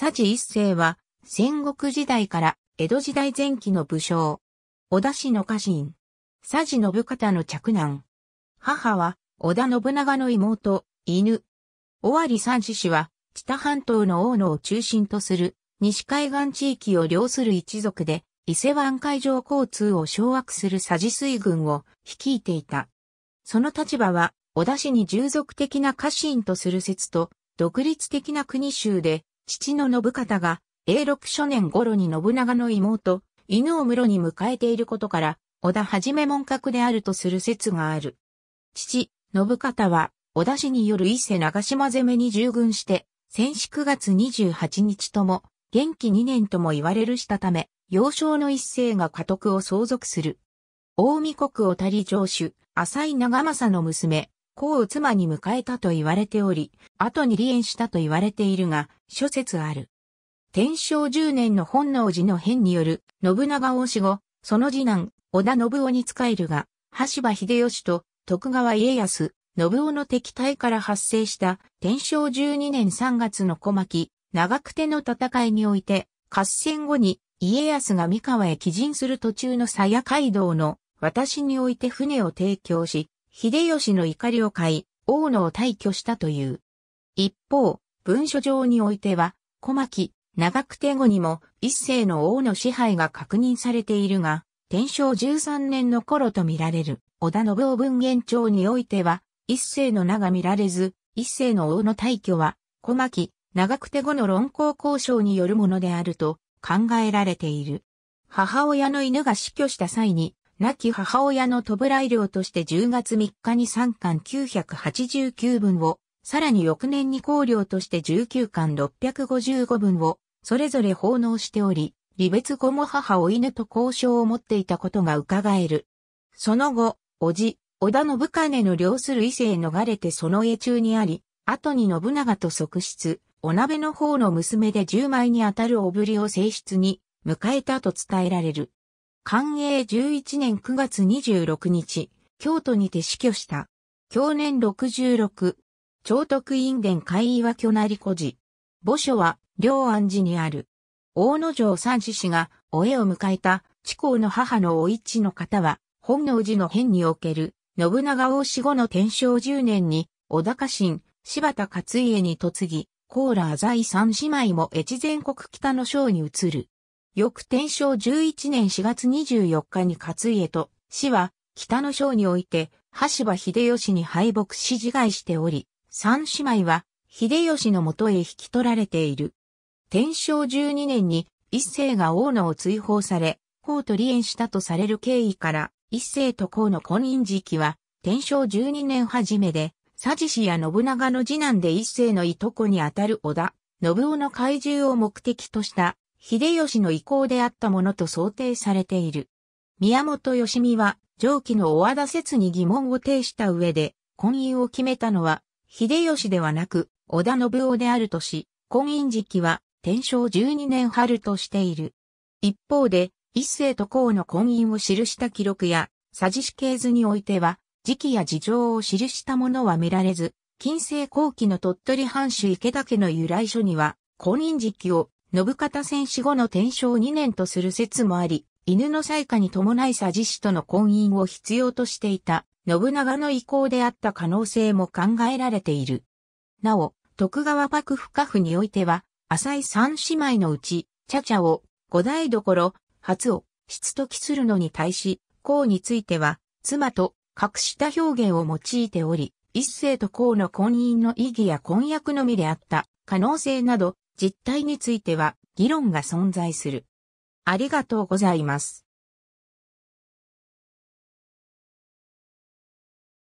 佐治一世は、戦国時代から江戸時代前期の武将。小田氏の家臣。佐治信方の嫡男。母は、織田信長の妹、犬。尾張三氏氏は、知多半島の大野を中心とする、西海岸地域を領する一族で、伊勢湾海上交通を掌握する佐治水軍を率いていた。その立場は、小田氏に従属的な家臣とする説と、独立的な国衆で、父の信方が、永禄初年頃に信長の妹、犬を室に迎えていることから、織田はじめ門閣であるとする説がある。父、信方は、織田氏による伊勢長島攻めに従軍して、戦死9月28日とも、元気2年とも言われるしたため、幼少の一世が家督を相続する。大見国をたり城主、浅井長政の娘、孔を妻に迎えたと言われており、後に離縁したと言われているが、諸説ある。天正十年の本能寺の変による信長王子後、その次男、織田信夫に仕えるが、橋場秀吉と徳川家康、信夫の敵対から発生した天正十二年三月の小牧、長久手の戦いにおいて、合戦後に家康が三河へ帰陣する途中の鞘街道の私において船を提供し、秀吉の怒りを買い、王のを退去したという。一方、文書上においては、小牧、長久手後にも一世の王の支配が確認されているが、天正13年の頃と見られる、織田信夫文言帳においては、一世の名が見られず、一世の王の退去は、小牧、長久手後の論考交渉によるものであると考えられている。母親の犬が死去した際に、亡き母親の弔い料として10月3日に3巻989文をさらに翌年に香料として19巻655分を、それぞれ奉納しており、離別後も母を犬と交渉を持っていたことが伺える。その後、叔父、織田信兼の領する伊勢へ逃れてその家中にあり、後に信長と側室、お鍋の方の娘で10枚にあたるおぶりを正室に迎えたと伝えられる。寛永11年9月26日、京都にて死去した。去年66、長徳院殿会岩巨成古寺。墓所は、両安寺にある。大野城三子氏が、おえを迎えた、地公の母のお一の方は、本能寺の変における、信長王死後の天正10年に、小高臣、柴田勝家に嫁ぎ、コーラ財三姉妹も越前国北の省に移る。翌天正11年4月24日に勝家と、死は、北の省において、橋場秀吉に敗北し自害しており、三姉妹は、秀吉のもとへ引き取られている。天正十二年に、一世が大野を追放され、皇と離縁したとされる経緯から、一世と皇の婚姻時期は、天正十二年初めで、佐治氏や信長の次男で一世のいとこにあたる織田、信夫の怪獣を目的とした、秀吉の意向であったものと想定されている。宮本義美は、上記の大和田説に疑問を呈した上で、婚姻を決めたのは、秀吉ではなく、織田信夫であるとし、婚姻時期は天正12年春としている。一方で、一世と公の婚姻を記した記録や、佐治死刑図においては、時期や事情を記したものは見られず、近世後期の鳥取藩主池田家の由来書には、婚姻時期を信方戦死後の天正2年とする説もあり、犬の採下に伴い佐治氏との婚姻を必要としていた信長の意向であった可能性も考えられている。なお、徳川幕府家府においては、浅井三姉妹のうち、茶々を、五代どころ、初を、質と期するのに対し、公については、妻と、隠した表現を用いており、一世と公の婚姻の意義や婚約のみであった可能性など実態については議論が存在する。ありがとうございます。